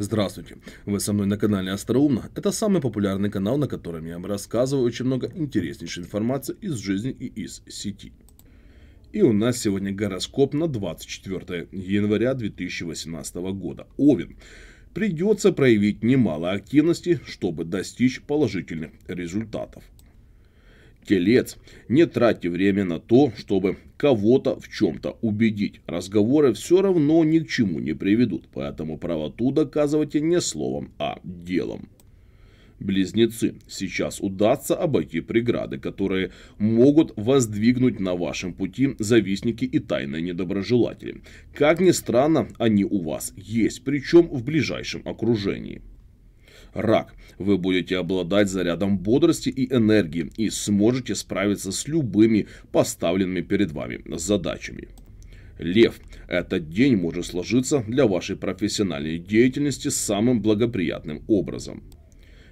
Здравствуйте, вы со мной на канале Остроумно. Это самый популярный канал, на котором я вам рассказываю очень много интереснейшей информации из жизни и из сети. И у нас сегодня гороскоп на 24 января 2018 года. Овен. Придется проявить немало активности, чтобы достичь положительных результатов телец, не тратьте время на то, чтобы кого-то в чем-то убедить. Разговоры все равно ни к чему не приведут, поэтому правоту доказывайте не словом, а делом. Близнецы, сейчас удастся обойти преграды, которые могут воздвигнуть на вашем пути завистники и тайные недоброжелатели. Как ни странно, они у вас есть, причем в ближайшем окружении рак. Вы будете обладать зарядом бодрости и энергии и сможете справиться с любыми поставленными перед вами задачами. Лев. Этот день может сложиться для вашей профессиональной деятельности самым благоприятным образом.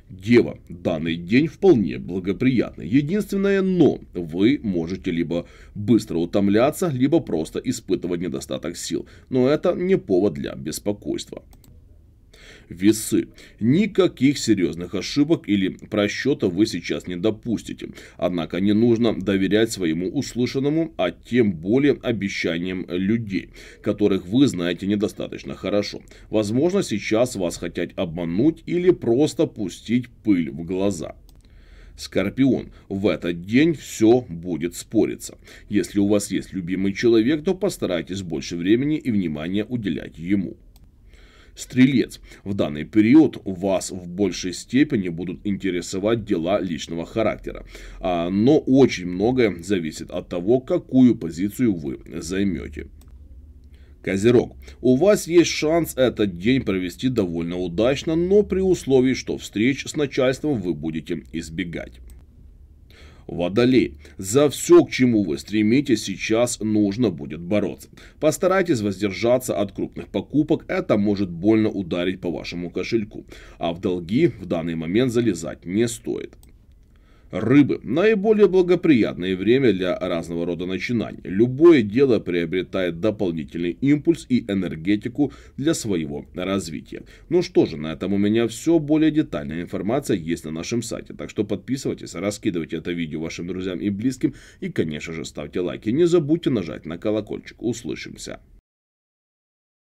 Дева, данный день вполне благоприятный. Единственное «но» – вы можете либо быстро утомляться, либо просто испытывать недостаток сил. Но это не повод для беспокойства весы. Никаких серьезных ошибок или просчетов вы сейчас не допустите. Однако не нужно доверять своему услышанному, а тем более обещаниям людей, которых вы знаете недостаточно хорошо. Возможно, сейчас вас хотят обмануть или просто пустить пыль в глаза. Скорпион, в этот день все будет спориться. Если у вас есть любимый человек, то постарайтесь больше времени и внимания уделять ему стрелец. В данный период вас в большей степени будут интересовать дела личного характера. А, но очень многое зависит от того, какую позицию вы займете. Козерог. У вас есть шанс этот день провести довольно удачно, но при условии, что встреч с начальством вы будете избегать. Водолей. За все, к чему вы стремитесь, сейчас нужно будет бороться. Постарайтесь воздержаться от крупных покупок, это может больно ударить по вашему кошельку. А в долги в данный момент залезать не стоит. Рыбы – наиболее благоприятное время для разного рода начинаний. Любое дело приобретает дополнительный импульс и энергетику для своего развития. Ну что же, на этом у меня все. Более детальная информация есть на нашем сайте. Так что подписывайтесь, раскидывайте это видео вашим друзьям и близким. И, конечно же, ставьте лайки. Не забудьте нажать на колокольчик. Услышимся.